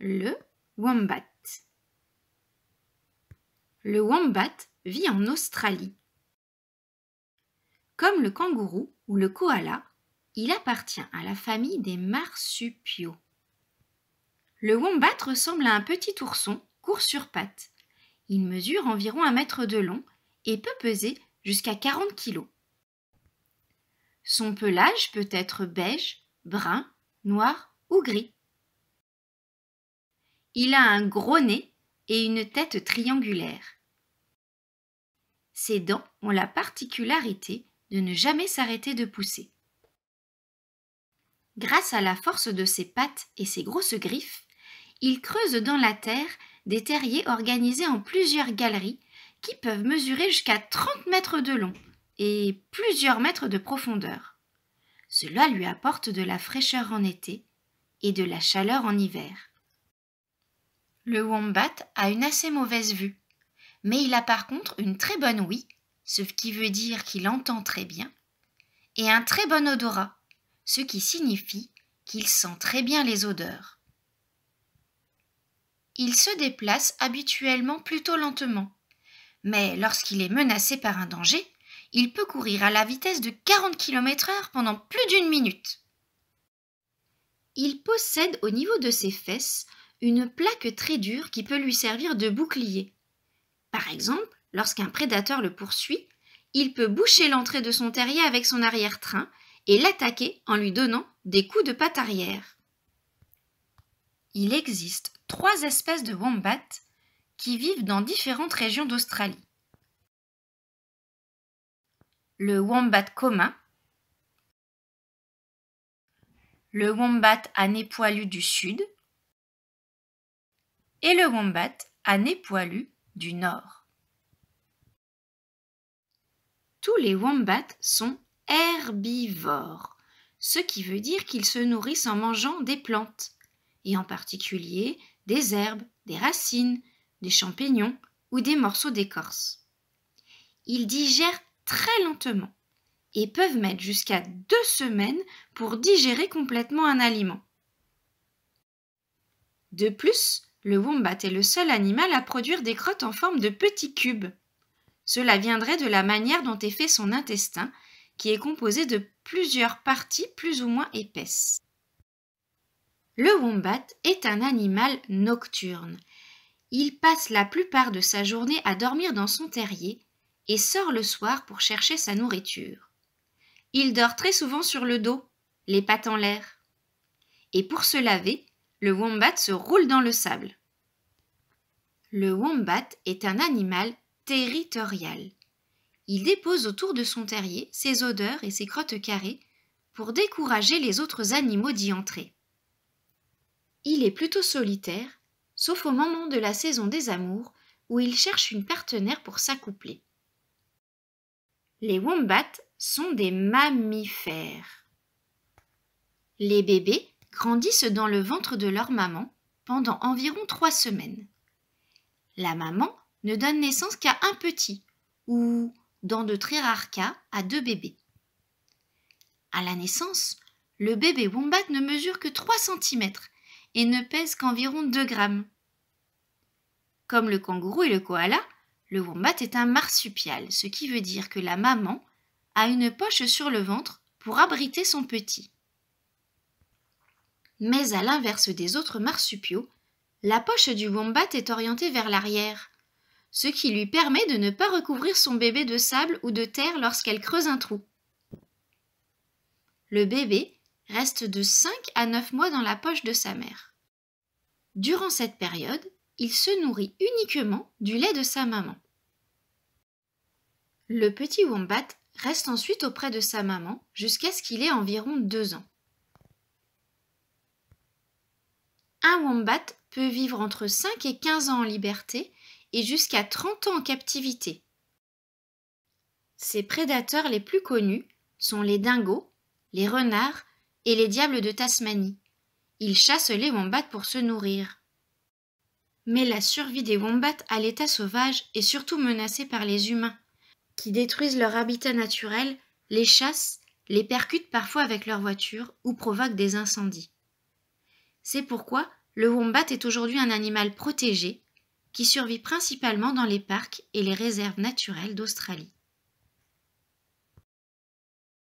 le wombat. Le wombat vit en Australie. Comme le kangourou ou le koala, il appartient à la famille des marsupiaux. Le wombat ressemble à un petit ourson court sur pattes. Il mesure environ un mètre de long et peut peser jusqu'à 40 kg. Son pelage peut être beige, brun, noir ou gris. Il a un gros nez et une tête triangulaire. Ses dents ont la particularité de ne jamais s'arrêter de pousser. Grâce à la force de ses pattes et ses grosses griffes, il creuse dans la terre des terriers organisés en plusieurs galeries qui peuvent mesurer jusqu'à 30 mètres de long et plusieurs mètres de profondeur. Cela lui apporte de la fraîcheur en été et de la chaleur en hiver. Le wombat a une assez mauvaise vue, mais il a par contre une très bonne ouïe, ce qui veut dire qu'il entend très bien, et un très bon odorat, ce qui signifie qu'il sent très bien les odeurs. Il se déplace habituellement plutôt lentement, mais lorsqu'il est menacé par un danger, il peut courir à la vitesse de 40 km/h pendant plus d'une minute. Il possède au niveau de ses fesses une plaque très dure qui peut lui servir de bouclier. Par exemple, lorsqu'un prédateur le poursuit, il peut boucher l'entrée de son terrier avec son arrière-train et l'attaquer en lui donnant des coups de patte arrière. Il existe trois espèces de wombats qui vivent dans différentes régions d'Australie. Le wombat commun, le wombat à nez poilu du sud et le wombat à nez poilu du nord. Tous les wombats sont herbivores, ce qui veut dire qu'ils se nourrissent en mangeant des plantes, et en particulier des herbes, des racines, des champignons ou des morceaux d'écorce. Ils digèrent très lentement et peuvent mettre jusqu'à deux semaines pour digérer complètement un aliment. De plus, le wombat est le seul animal à produire des crottes en forme de petits cubes. Cela viendrait de la manière dont est fait son intestin, qui est composé de plusieurs parties plus ou moins épaisses. Le wombat est un animal nocturne. Il passe la plupart de sa journée à dormir dans son terrier et sort le soir pour chercher sa nourriture. Il dort très souvent sur le dos, les pattes en l'air. Et pour se laver, le wombat se roule dans le sable. Le wombat est un animal territorial. Il dépose autour de son terrier ses odeurs et ses crottes carrées pour décourager les autres animaux d'y entrer. Il est plutôt solitaire, sauf au moment de la saison des amours où il cherche une partenaire pour s'accoupler. Les wombats sont des mammifères. Les bébés grandissent dans le ventre de leur maman pendant environ trois semaines. La maman ne donne naissance qu'à un petit, ou, dans de très rares cas, à deux bébés. À la naissance, le bébé wombat ne mesure que 3 cm et ne pèse qu'environ 2 grammes. Comme le kangourou et le koala, le wombat est un marsupial, ce qui veut dire que la maman a une poche sur le ventre pour abriter son petit. Mais à l'inverse des autres marsupiaux, la poche du wombat est orientée vers l'arrière, ce qui lui permet de ne pas recouvrir son bébé de sable ou de terre lorsqu'elle creuse un trou. Le bébé reste de 5 à 9 mois dans la poche de sa mère. Durant cette période, il se nourrit uniquement du lait de sa maman. Le petit wombat reste ensuite auprès de sa maman jusqu'à ce qu'il ait environ 2 ans. Un wombat peut vivre entre 5 et 15 ans en liberté et jusqu'à 30 ans en captivité. Ses prédateurs les plus connus sont les dingos, les renards et les diables de Tasmanie. Ils chassent les wombats pour se nourrir. Mais la survie des wombats à l'état sauvage est surtout menacée par les humains, qui détruisent leur habitat naturel, les chassent, les percutent parfois avec leurs voitures ou provoquent des incendies. C'est pourquoi le wombat est aujourd'hui un animal protégé qui survit principalement dans les parcs et les réserves naturelles d'Australie.